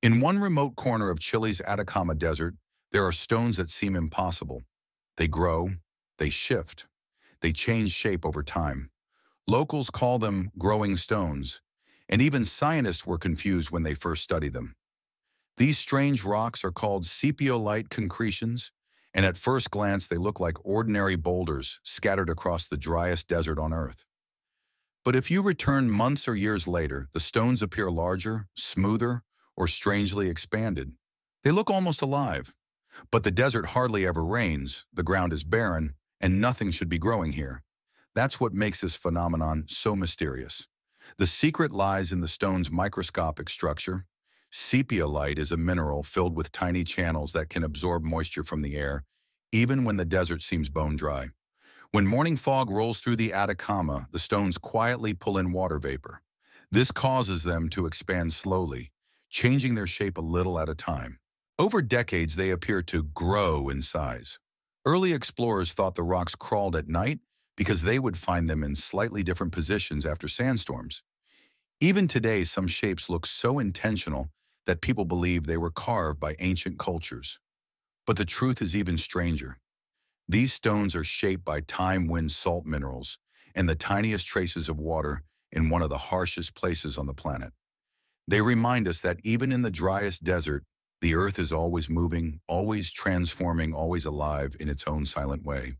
In one remote corner of Chile's Atacama Desert, there are stones that seem impossible. They grow, they shift, they change shape over time. Locals call them growing stones, and even scientists were confused when they first studied them. These strange rocks are called sepiolite concretions, and at first glance they look like ordinary boulders scattered across the driest desert on Earth. But if you return months or years later, the stones appear larger, smoother, or strangely expanded. They look almost alive. But the desert hardly ever rains, the ground is barren, and nothing should be growing here. That's what makes this phenomenon so mysterious. The secret lies in the stone's microscopic structure. Sepialite is a mineral filled with tiny channels that can absorb moisture from the air, even when the desert seems bone dry. When morning fog rolls through the Atacama, the stones quietly pull in water vapor. This causes them to expand slowly, changing their shape a little at a time. Over decades, they appear to grow in size. Early explorers thought the rocks crawled at night because they would find them in slightly different positions after sandstorms. Even today, some shapes look so intentional that people believe they were carved by ancient cultures. But the truth is even stranger. These stones are shaped by time wind salt minerals and the tiniest traces of water in one of the harshest places on the planet. They remind us that even in the driest desert, the earth is always moving, always transforming, always alive in its own silent way.